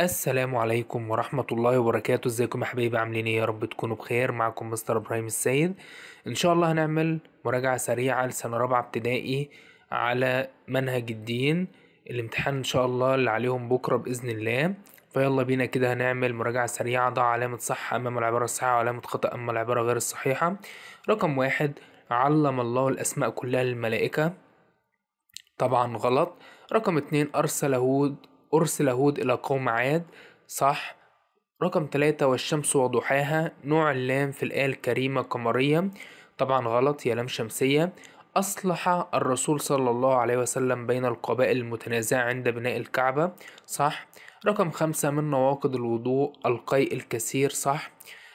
السلام عليكم ورحمة الله وبركاته ازيكم يا حبايبي عاملين ايه يا رب تكونوا بخير معكم مستر ابراهيم السيد ان شاء الله هنعمل مراجعة سريعة لسنة رابعة ابتدائي على منهج الدين الامتحان ان شاء الله اللي عليهم بكرة باذن الله فيلا بينا كده هنعمل مراجعة سريعة ضع علامة صح امام العبارة الصحيحة وعلامة خطأ امام العبارة غير الصحيحة رقم واحد علم الله الاسماء كلها للملائكة طبعا غلط رقم اتنين ارسل هود أرسل هود إلى قوم عاد صح رقم ثلاثة والشمس وضحاها نوع اللام في الآية الكريمة قمرية طبعا غلط يا لام شمسية أصلح الرسول صلى الله عليه وسلم بين القبائل المتنازعة عند بناء الكعبة صح رقم خمسة من نواقض الوضوء القيء الكثير صح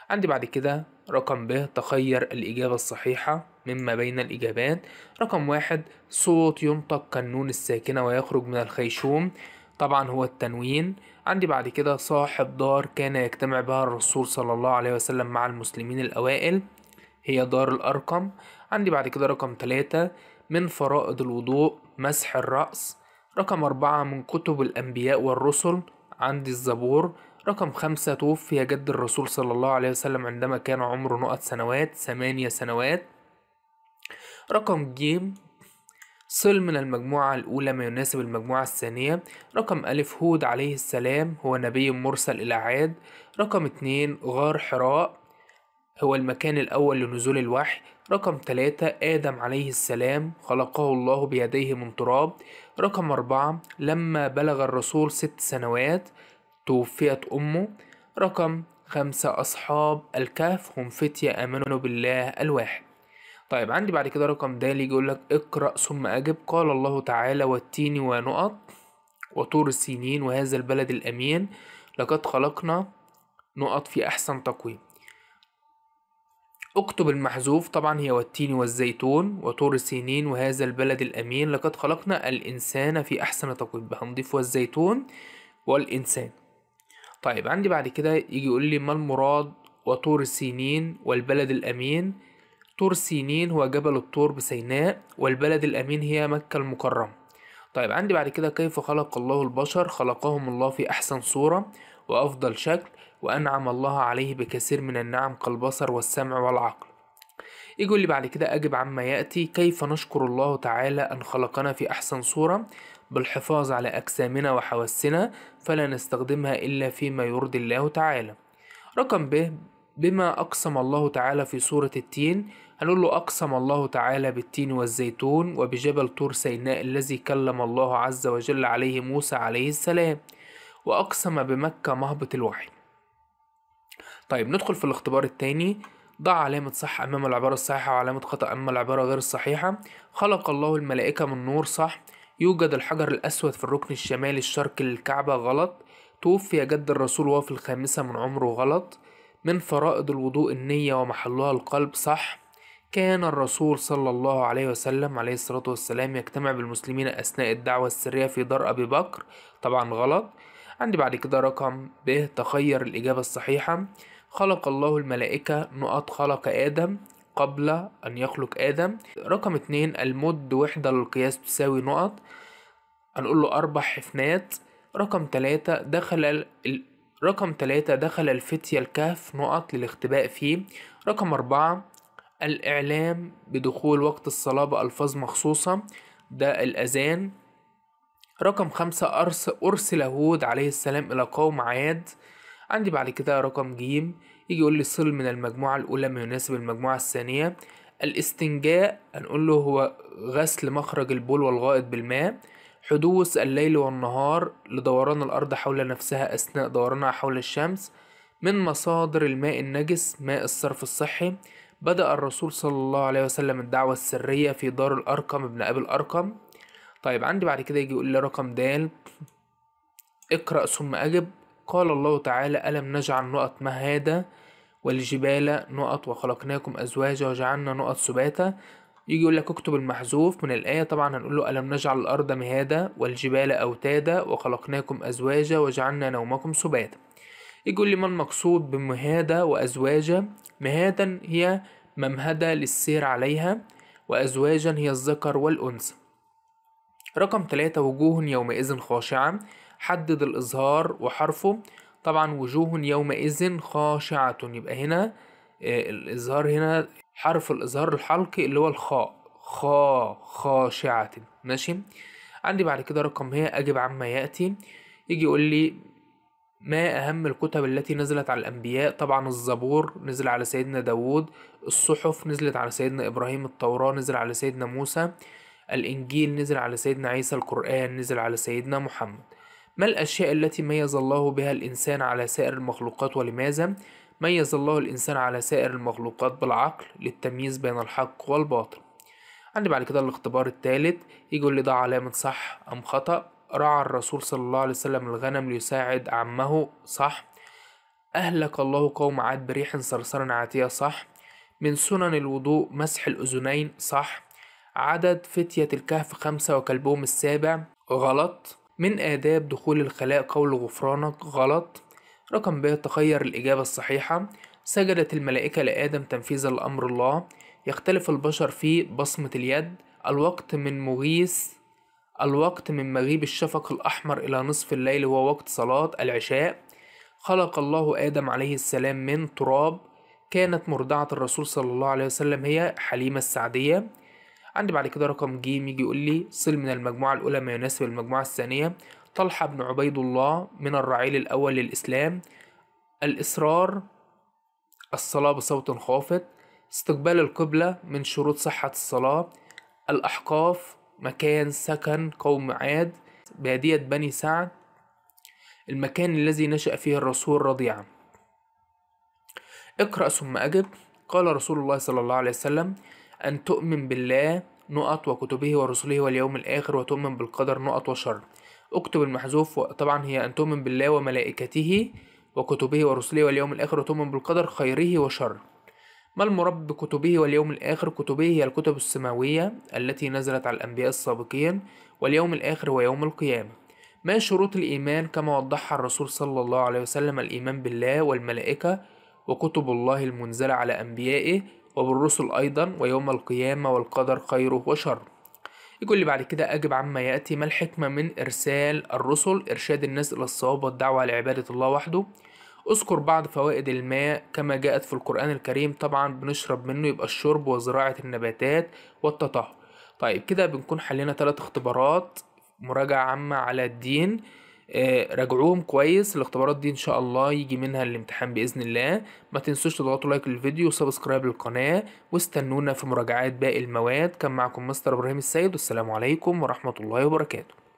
عندي بعد كده رقم ب تخير الإجابة الصحيحة مما بين الإجابات رقم واحد صوت ينطق كالنون الساكنة ويخرج من الخيشوم طبعا هو التنوين عندي بعد كده صاحب دار كان يجتمع بها الرسول صلى الله عليه وسلم مع المسلمين الأوائل هي دار الأرقم عندي بعد كده رقم ثلاثة من فرائض الوضوء مسح الرأس رقم أربعة من كتب الأنبياء والرسل عندي الزبور رقم خمسة توفي جد الرسول صلى الله عليه وسلم عندما كان عمره نقط سنوات ثمانية سنوات رقم ج سل من المجموعة الأولى ما يناسب المجموعة الثانية رقم ألف هود عليه السلام هو نبي مرسل إلى عاد رقم اتنين غار حراء هو المكان الأول لنزول الوحي رقم ثلاثة آدم عليه السلام خلقه الله بيديه من تراب رقم أربعة لما بلغ الرسول ست سنوات توفيت أمه رقم خمسة أصحاب الكهف هم فتية آمنوا بالله الواحد طيب عندي بعد كده رقم دالي يجي يقول لك اقرأ ثم أجب قال الله تعالى والتين ونقط وطور السينين وهذا البلد الأمين لقد خلقنا نقط في أحسن تقويم اكتب المحذوف طبعا هي والتين والزيتون وطور السينين وهذا البلد الأمين لقد خلقنا الإنسان في أحسن تقويم هنضيف والزيتون والإنسان طيب عندي بعد كده يجي يقول لي ما المراد وطور السينين والبلد الأمين طور سينين هو جبل الطور بسيناء والبلد الأمين هي مكة المكرمة طيب عندي بعد كده كيف خلق الله البشر خلقهم الله في أحسن صورة وأفضل شكل وأنعم الله عليه بكثير من النعم كالبصر والسمع والعقل يقول لي بعد كده أجب عما يأتي كيف نشكر الله تعالى أن خلقنا في أحسن صورة بالحفاظ على أجسامنا وحواسنا فلا نستخدمها إلا فيما يرضي الله تعالى رقم ب بما أقسم الله تعالى في سورة التين قالوا له أقسم الله تعالى بالتين والزيتون وبجبل طور سيناء الذي كلم الله عز وجل عليه موسى عليه السلام وأقسم بمكة مهبط الوحي طيب ندخل في الاختبار الثاني ضع علامة صح أمام العبارة الصحيحة وعلامة خطأ أمام العبارة غير الصحيحة خلق الله الملائكة من نور صح يوجد الحجر الأسود في الركن الشمالي الشرقي للكعبة غلط توفي جد الرسول وهو في الخامسة من عمره غلط من فرائض الوضوء النية ومحلها القلب صح كان الرسول صلى الله عليه وسلم عليه الصلاة والسلام يجتمع بالمسلمين أثناء الدعوة السرية في دار أبي بكر طبعا غلط عندي بعد كده رقم ب تخير الإجابة الصحيحة خلق الله الملائكة نقط خلق آدم قبل أن يخلق آدم رقم اتنين المد وحدة للقياس تساوي نقط هنقول له أربع حفنات رقم تلاتة دخل ال... رقم تلاتة دخل الفتية الكهف نقط للاختباء فيه رقم أربعة الإعلام بدخول وقت الصلاة بألفاظ مخصوصة ده الأذان رقم خمسة أرسل هود عليه السلام إلى قوم عاد عندي بعد كده رقم جيم يجي يقول لي صل من المجموعة الأولى ما يناسب المجموعة الثانية الاستنجاء هنقول له هو غسل مخرج البول والغائط بالماء حدوث الليل والنهار لدوران الأرض حول نفسها أثناء دورانها حول الشمس من مصادر الماء النجس ماء الصرف الصحي بدأ الرسول صلى الله عليه وسلم الدعوة السرية في دار الأرقم ابن أبي الأرقم طيب عندي بعد كده يجي يقول لي رقم د اقرأ ثم أجب قال الله تعالى ألم نجعل نقط مهادة والجبال نقط وخلقناكم أزواجا وجعلنا نقط سباتا يجي يقول لك اكتب المحذوف من الآية طبعا هنقول له ألم نجعل الأرض مهادة والجبال أوتادا وخلقناكم أزواجا وجعلنا نومكم سباتا يقول لي ما المقصود بمهادة وأزواجة مهادا هي ممهدة للسير عليها وأزواجا هي الذكر والأنثى رقم ثلاثة وجوه يومئذ خاشعة حدد الإظهار وحرفه طبعا وجوه يومئذ خاشعة يبقى هنا آه، الإظهار هنا حرف الإظهار الحلقي اللي هو الخاء خا خاشعة ماشي عندي بعد كده رقم هي أجب عما يأتي يجي يقول لي ما أهم الكتب التي نزلت على الأنبياء طبعا الزبور نزل على سيدنا داود الصحف نزلت على سيدنا إبراهيم التوراة نزل على سيدنا موسى الإنجيل نزل على سيدنا عيسى القرآن نزل على سيدنا محمد ما الأشياء التي ميز الله بها الإنسان على سائر المخلوقات ولماذا؟ ميز الله الإنسان على سائر المخلوقات بالعقل للتمييز بين الحق والباطل عندي بعد كده الاختبار الثالث يقول لي ده علامة صح أم خطأ رعى الرسول صلى الله عليه وسلم الغنم ليساعد عمه صح أهلك الله قوم عاد بريح صرصرا عاتية صح من سنن الوضوء مسح الأذنين صح عدد فتية الكهف خمسة وكلبهم السابع غلط من آداب دخول الخلاء قول غفرانك غلط رقم ب تخير الإجابة الصحيحة سجدت الملائكة لآدم تنفيذا لأمر الله يختلف البشر في بصمة اليد الوقت من مغيث الوقت من مغيب الشفق الأحمر إلى نصف الليل هو وقت صلاة العشاء خلق الله آدم عليه السلام من تراب كانت مرضعة الرسول صلى الله عليه وسلم هي حليمة السعدية عندي بعد كده رقم ج يجي يقول لي صل من المجموعة الأولى ما يناسب المجموعة الثانية طلحة بن عبيد الله من الرعيل الأول للإسلام الإصرار الصلاة بصوت خافت استقبال القبلة من شروط صحة الصلاة الأحقاف مكان سكن قوم عاد بادية بني سعد المكان الذي نشأ فيه الرسول رضيعا اقرأ ثم أجب قال رسول الله صلى الله عليه وسلم أن تؤمن بالله نقط وكتبه ورسله واليوم الآخر وتؤمن بالقدر نقط وشر اكتب المحذوف طبعا هي أن تؤمن بالله وملائكته وكتبه ورسله واليوم الآخر وتؤمن بالقدر خيره وشره ما المراد بكتبه واليوم الآخر كتبه هي الكتب السماوية التي نزلت على الأنبياء السابقين واليوم الآخر ويوم القيامة ما شروط الإيمان كما وضحها الرسول صلى الله عليه وسلم الإيمان بالله والملائكة وكتب الله المنزلة على أنبيائه وبالرسل أيضا ويوم القيامة والقدر خيره وشره يقول لي بعد كده أجب عما يأتي ما الحكمة من إرسال الرسل إرشاد الناس إلى الصواب والدعوة لعبادة الله وحده اذكر بعض فوائد الماء كما جاءت في القرآن الكريم طبعا بنشرب منه يبقى الشرب وزراعة النباتات والتطهر طيب كده بنكون حلينا ثلاث اختبارات مراجعة عامة على الدين آه راجعوهم كويس الاختبارات دي ان شاء الله يجي منها الامتحان باذن الله ما تنسوش تضغطوا لايك للفيديو وسبسكرايب للقناه واستنونا في مراجعات باقي المواد كان معكم مستر ابراهيم السيد والسلام عليكم ورحمه الله وبركاته